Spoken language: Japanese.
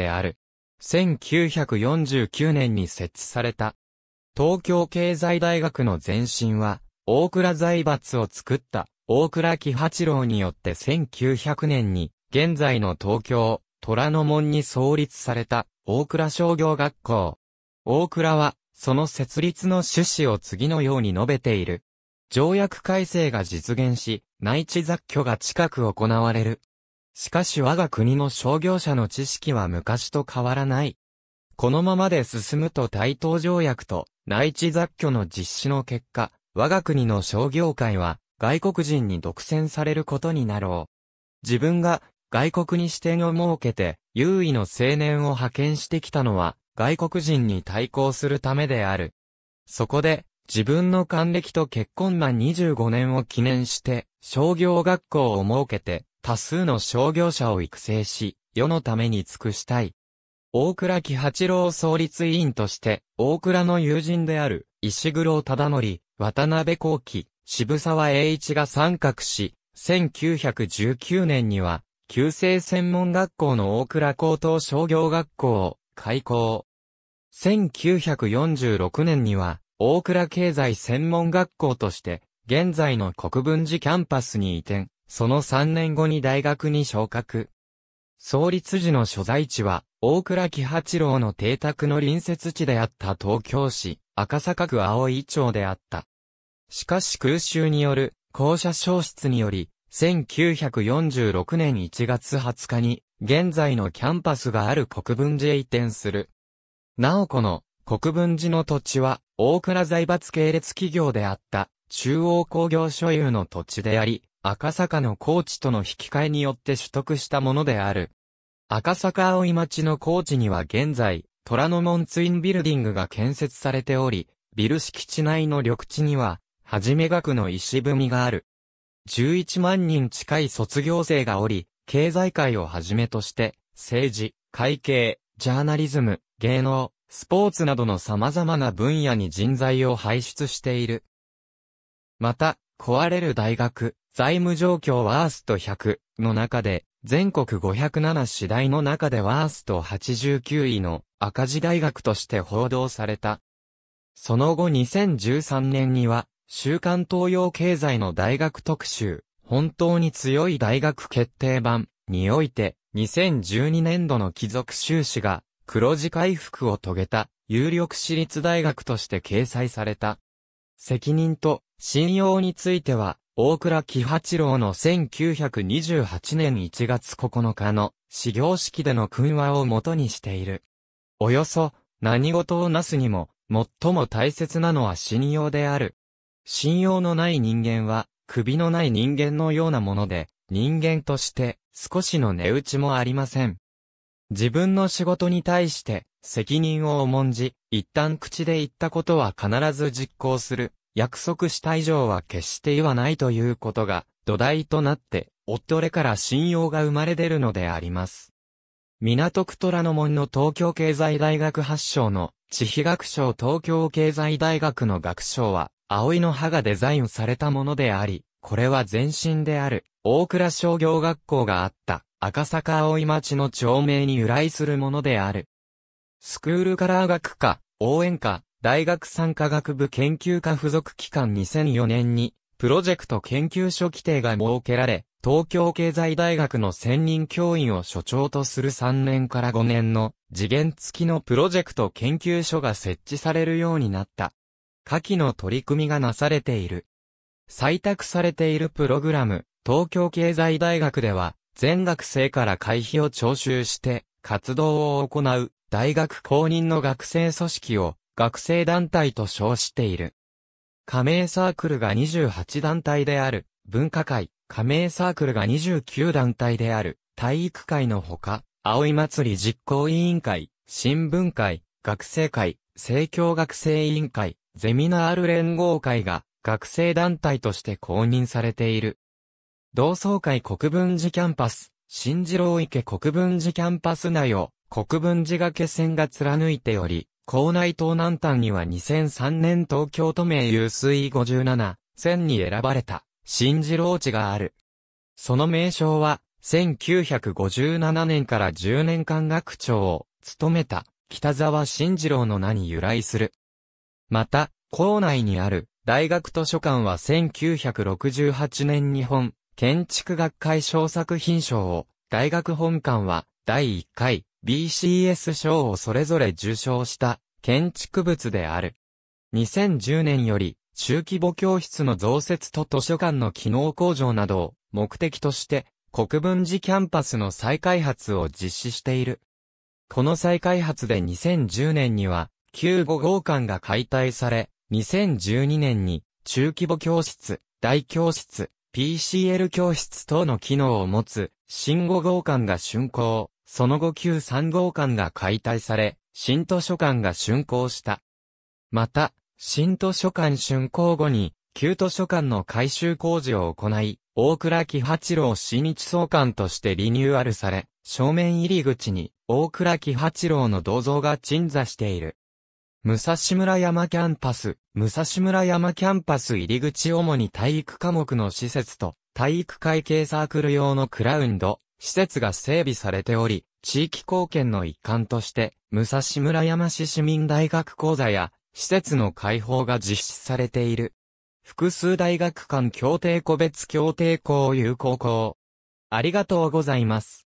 である。1949年に設置された。東京経済大学の前身は、大倉財閥を作った大倉喜八郎によって1900年に、現在の東京、虎ノ門に創立された大倉商業学校。大倉は、その設立の趣旨を次のように述べている。条約改正が実現し、内地雑居が近く行われる。しかし我が国の商業者の知識は昔と変わらない。このままで進むと対等条約と内地雑居の実施の結果、我が国の商業界は外国人に独占されることになろう。自分が外国に指定を設けて優位の青年を派遣してきたのは外国人に対抗するためである。そこで自分の還暦と結婚満25年を記念して商業学校を設けて多数の商業者を育成し、世のために尽くしたい。大倉喜八郎創立委員として、大倉の友人である、石黒忠則、渡辺幸喜、渋沢栄一が参画し、1919年には、旧制専門学校の大倉高等商業学校を開校。1946年には、大倉経済専門学校として、現在の国分寺キャンパスに移転、その3年後に大学に昇格。創立時の所在地は、大倉喜八郎の邸宅の隣接地であった東京市、赤坂区青井町であった。しかし空襲による、校舎消失により、1946年1月20日に、現在のキャンパスがある国分寺へ移転する。なおこの、国分寺の土地は、大倉財閥系列企業であった、中央工業所有の土地であり、赤坂の高知との引き換えによって取得したものである。赤坂葵町の高知には現在、虎ノ門ツインビルディングが建設されており、ビル敷地内の緑地には、はじめ学の石踏みがある。11万人近い卒業生がおり、経済界をはじめとして、政治、会計、ジャーナリズム、芸能、スポーツなどの様々な分野に人材を輩出している。また、壊れる大学、財務状況ワースト100の中で、全国507次第の中でワースト89位の赤字大学として報道された。その後2013年には、週刊東洋経済の大学特集、本当に強い大学決定版において、2012年度の貴族収支が黒字回復を遂げた有力私立大学として掲載された。責任と信用については大倉喜八郎の1928年1月9日の始業式での訓話を元にしている。およそ何事をなすにも最も大切なのは信用である。信用のない人間は首のない人間のようなもので人間として少しの値打ちもありません。自分の仕事に対して責任を重んじ、一旦口で言ったことは必ず実行する。約束した以上は決して言わないということが土台となって、おっとれから信用が生まれ出るのであります。港区虎ノ門の東京経済大学発祥の地比学賞東京経済大学の学賞は、葵の葉がデザインされたものであり、これは前身である、大倉商業学校があった、赤坂葵町の町名に由来するものである。スクールカラー学科、応援歌、大学産科学部研究科付属機関2004年に、プロジェクト研究所規定が設けられ、東京経済大学の専任教員を所長とする3年から5年の次元付きのプロジェクト研究所が設置されるようになった。下記の取り組みがなされている。採択されているプログラム、東京経済大学では、全学生から会費を徴収して、活動を行う、大学公認の学生組織を、学生団体と称している。加盟サークルが28団体である、文化会、加盟サークルが29団体である、体育会のほか、青い祭り実行委員会、新聞会、学生会、政教学生委員会、ゼミナール連合会が学生団体として公認されている。同窓会国分寺キャンパス、新次郎池国分寺キャンパス内を国分寺が決戦が貫いており、校内東南端には2003年東京都名有数57、選に選ばれた、新次郎地がある。その名称は、1957年から10年間学長を務めた北沢新次郎の名に由来する。また、校内にある大学図書館は1968年日本建築学会小作品賞を、大学本館は第1回 BCS 賞をそれぞれ受賞した建築物である。2010年より中規模教室の増設と図書館の機能向上などを目的として国分寺キャンパスの再開発を実施している。この再開発で2010年には旧5号館が解体され、2012年に中規模教室、大教室、PCL 教室等の機能を持つ新5号館が竣工。その後旧3号館が解体され、新図書館が竣工した。また、新図書館竣工後に、旧図書館の改修工事を行い、大倉木八郎新日総館としてリニューアルされ、正面入り口に大倉木八郎の銅像が鎮座している。武蔵村山キャンパス、武蔵村山キャンパス入り口主に体育科目の施設と、体育会系サークル用のクラウンド、施設が整備されており、地域貢献の一環として、武蔵村山市市民大学講座や、施設の開放が実施されている。複数大学間協定個別協定校有効校。ありがとうございます。